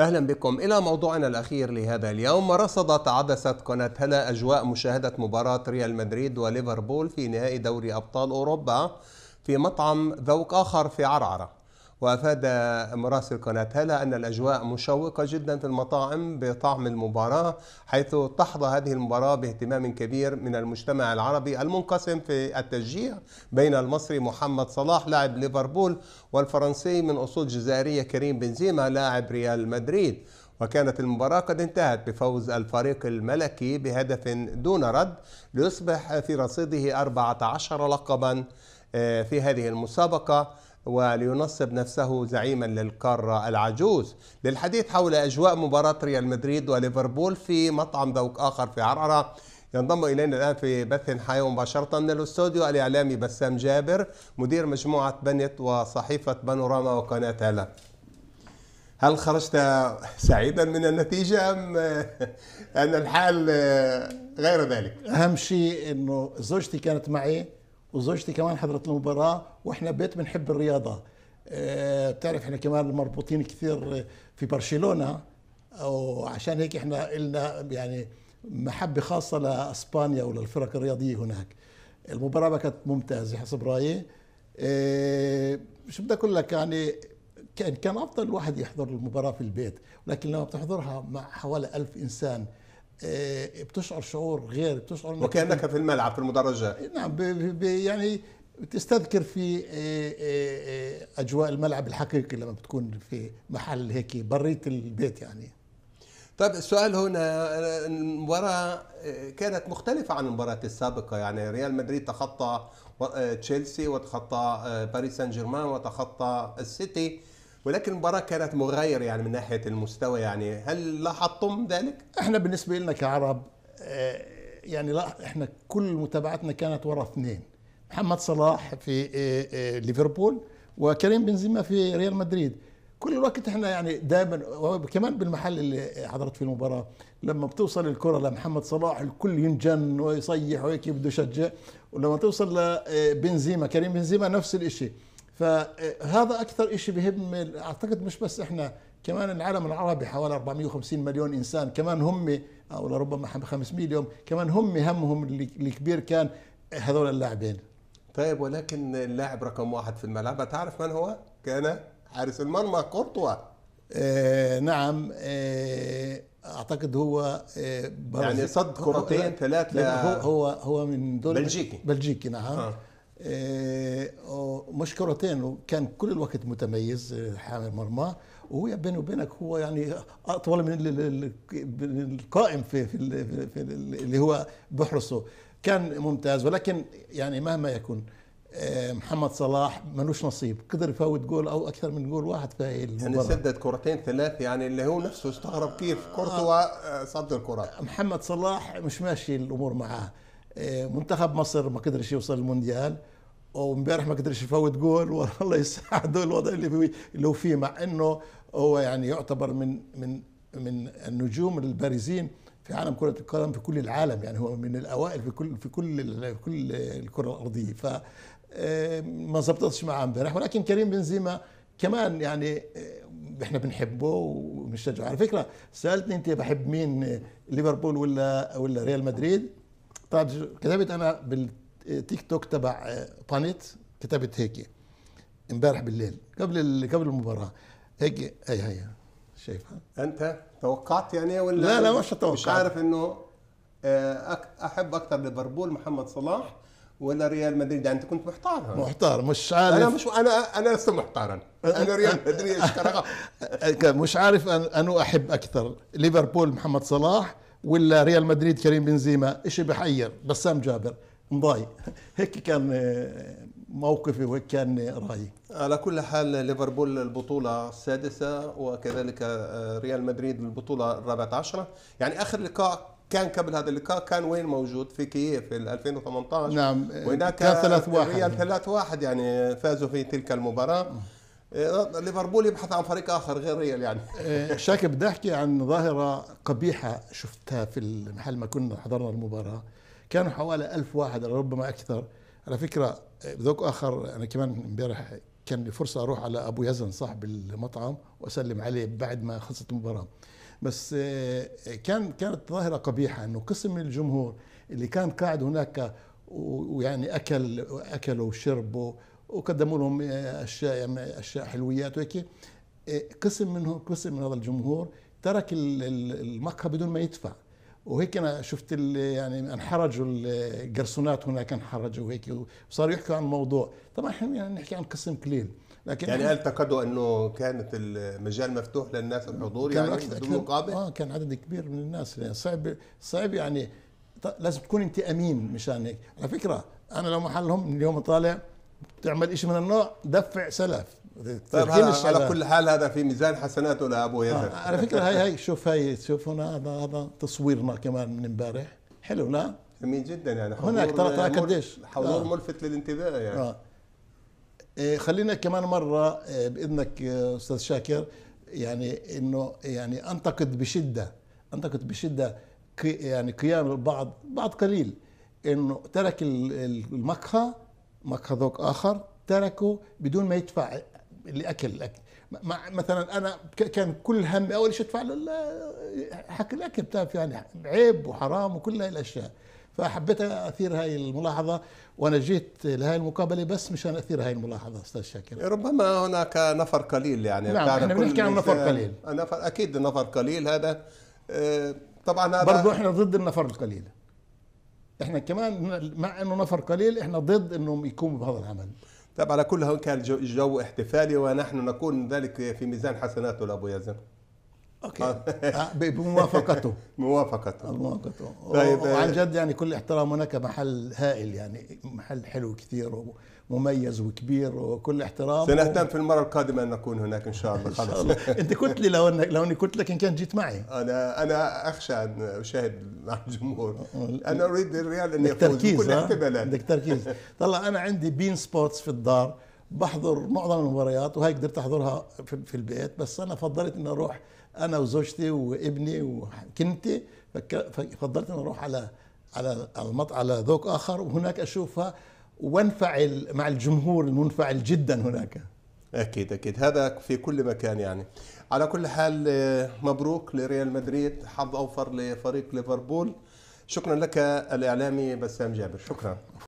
أهلا بكم إلى موضوعنا الأخير لهذا اليوم رصدت عدسة قناة هلا أجواء مشاهدة مباراة ريال مدريد وليفربول في نهائي دوري أبطال أوروبا في مطعم ذوق آخر في عرعرة وأفاد مراسل قناة هلا أن الأجواء مشوقة جدا في المطاعم بطعم المباراة حيث تحظى هذه المباراة باهتمام كبير من المجتمع العربي المنقسم في التشجيع بين المصري محمد صلاح لاعب ليفربول والفرنسي من أصول جزائرية كريم بنزيما لاعب ريال مدريد وكانت المباراة قد انتهت بفوز الفريق الملكي بهدف دون رد ليصبح في رصيده 14 لقبا آه، في هذه المسابقة ولينصب نفسه زعيما للقارة العجوز للحديث حول أجواء مباراة ريال مدريد وليفربول في مطعم ذوق آخر في عرعرة ينضم إلينا الآن في بث حي مباشرة من الاستوديو الإعلامي بسام جابر مدير مجموعة بنت وصحيفة بانوراما وقناة هلا هل خرجت سعيدا من النتيجة أم أن الحال غير ذلك؟ أهم شيء أنه زوجتي كانت معي وزوجتي كمان حضرت المباراه واحنا بيت بنحب الرياضه آه، بتعرف احنا كمان مربوطين كثير في برشلونه وعشان هيك احنا لنا يعني محبه خاصه لاسبانيا وللفرق الرياضيه هناك المباراه كانت ممتازه حسب رايي آه، شو بدي اقول لك يعني كان كان افضل الواحد يحضر المباراه في البيت ولكن لما بتحضرها مع حوالي ألف انسان آه، بتشعر شعور غير بتشعر وكانك في الملعب في المدرجات نعم يعني بتستذكر في آه، آه، اجواء الملعب الحقيقي لما بتكون في محل هيك بريت البيت يعني طيب السؤال هنا المباراة كانت مختلفة عن المباراة السابقة يعني ريال مدريد تخطى تشيلسي وتخطى باريس سان جيرمان وتخطى السيتي ولكن المباراة كانت مغايرة يعني من ناحية المستوى يعني هل لاحظتم ذلك؟ احنا بالنسبة لنا كعرب آه، يعني لا احنا كل متابعتنا كانت ورا اثنين محمد صلاح في آه، آه، ليفربول وكريم بنزيما في ريال مدريد كل الوقت احنا يعني دائما وكمان بالمحل اللي حضرت فيه المباراه لما بتوصل الكره لمحمد صلاح الكل ينجن ويصيح وهيك بده يشجع ولما توصل لبنزيما كريم بنزيما نفس الشيء فهذا اكثر شيء بهم اعتقد مش بس احنا كمان العالم العربي حوالي 450 مليون انسان كمان هم او لربما 500 اليوم كمان هم همهم الكبير كان هذول اللاعبين طيب ولكن اللاعب رقم واحد في الملعب تعرف من هو؟ كان حارس المرمى كورتوا آه نعم آه اعتقد هو آه يعني صد كرتين ثلاثه هو هو هو من دول بلجيكي بلجيكي نعم آه. آه، مش كرتين كان كل الوقت متميز آه، حامل المرمى وهو بيني وبينك هو يعني اطول من القائم في, في, في اللي هو بحرصه كان ممتاز ولكن يعني مهما يكون آه، محمد صلاح ملوش نصيب قدر يفوت جول او اكثر من جول واحد في هاي يعني المباراه يعني سدد كرتين ثلاث يعني اللي هو نفسه استغرب كيف كورتوا صد الكرات محمد صلاح مش ماشي الامور معاه منتخب مصر ما قدرش يوصل المونديال وامبارح ما قدرش يفوت جول والله يساعده الوضع اللي فيه اللي هو فيه مع انه هو يعني يعتبر من من من النجوم البارزين في عالم كره القدم في كل العالم يعني هو من الاوائل في كل في كل في كل الكره الارضيه ف آه، ما ظبطتش معاه امبارح ولكن كريم بنزيما كمان يعني آه، احنا بنحبه وبنشجعه على فكره سالتني انت بحب مين آه، ليفربول ولا ولا ريال مدريد طيب كتبت انا بال تيك توك تبع بانيت آه، كتبت هيك امبارح بالليل قبل قبل المباراه هيك هي هي شايفها انت توقعت يعني ولا لا لا مش توقعت مش عارف انه آه، احب اكثر ليفربول محمد صلاح ولا ريال مدريد يعني انت كنت محتار يعني. محتار مش عارف انا مش انا انا لست محتارا انا ريال مدريد مش عارف انو احب اكثر ليفربول محمد صلاح ولا ريال مدريد كريم بنزيما شيء بحير بسام جابر مضاي هيك كان آه، موقفي وهيك كان رايي على كل حال ليفربول البطوله السادسه وكذلك آه، ريال مدريد البطوله الرابعه عشره يعني اخر لقاء كان قبل هذا اللقاء كان وين موجود في كييف في 2018 نعم آه، وهناك كان 3 1 ريال 3 1 يعني فازوا في تلك المباراه ليفربول يبحث عن فريق اخر غير ريال يعني شاكر بدي احكي عن ظاهره قبيحه شفتها في المحل ما كنا حضرنا المباراه كانوا حوالي ألف واحد ربما أكثر على فكرة ذوق آخر أنا كمان امبارح كان لي فرصة أروح على أبو يزن صاحب المطعم وأسلم عليه بعد ما خلصت المباراة بس آه، كان كانت ظاهرة قبيحة أنه قسم من الجمهور اللي كان قاعد هناك ويعني أكل أكلوا وشربوا وقدموا لهم آه، أشياء يعني أشياء حلويات وهيك آه، قسم منهم قسم من هذا الجمهور ترك المقهى بدون ما يدفع وهيك انا شفت يعني انحرجوا الجرسونات هناك انحرجوا وهيك وصاروا يحكوا عن الموضوع طبعا احنا يعني نحكي عن قسم قليل لكن يعني هل اعتقدوا انه كانت المجال مفتوح للناس الحضور يعني بدون مقابل؟ اه كان عدد كبير من الناس يعني صعب صعب يعني لازم تكون انت امين مشان هيك على فكره انا لو محلهم من اليوم طالع تعمل شيء من النوع دفع سلف طيب هذا على كل حال هذا في ميزان حسناته لابو يزن آه على فكره هاي هاي شوف هاي شوف هنا هذا هذا تصويرنا كمان من امبارح حلو لا جميل جدا يعني هناك ترى ترى قديش حضور آه. ملفت للانتباه يعني آه. آه، خلينا كمان مره آه، باذنك استاذ شاكر يعني انه يعني انتقد بشده انتقد بشده يعني قيام البعض بعض قليل انه ترك المقهى مخذوق اخر تركه بدون ما يدفع لاكل الاكل مثلا انا كان كل همي اول شيء ادفع له حق الاكل بتعرف يعني عيب وحرام وكل هاي الاشياء فحبيت اثير هاي الملاحظه وانا جيت لهي المقابله بس مشان اثير هاي الملاحظه استاذ شاكر ربما هناك نفر قليل يعني نعم احنا بنحكي عن نفر قليل نفر اكيد نفر قليل هذا آه، طبعا هذا برضه احنا ضد النفر القليل احنا كمان مع انه نفر قليل احنا ضد انهم يقوموا بهذا العمل طب على كل هون كان الجو احتفالي ونحن نكون ذلك في ميزان حسناته لابو يزن اوكي آه، بموافقته بموافقته بموافقته طيب وعن آه، جد يعني كل احترام هناك محل هائل يعني محل حلو كثير مميز وكبير وكل احترام سنهتم و... في المره القادمه ان نكون هناك ان شاء الله خلاص انت قلت لي لو انك لو اني قلت لك ان كان جيت معي انا انا اخشى ان اشاهد مع الجمهور انا اريد الريال ان يفوز بكل احتمالات بدك تركيز طلع انا عندي بين سبورتس في الدار بحضر معظم المباريات وهي قدرت احضرها في البيت بس انا فضلت اني اروح انا وزوجتي وابني وكنتي فضلت اني اروح على على المط على ذوق اخر وهناك اشوفها وانفعل مع الجمهور المنفعل جدا هناك اكيد اكيد هذا في كل مكان يعني على كل حال آه، مبروك لريال مدريد حظ اوفر لفريق ليفربول شكرا لك الاعلامي بسام جابر شكرا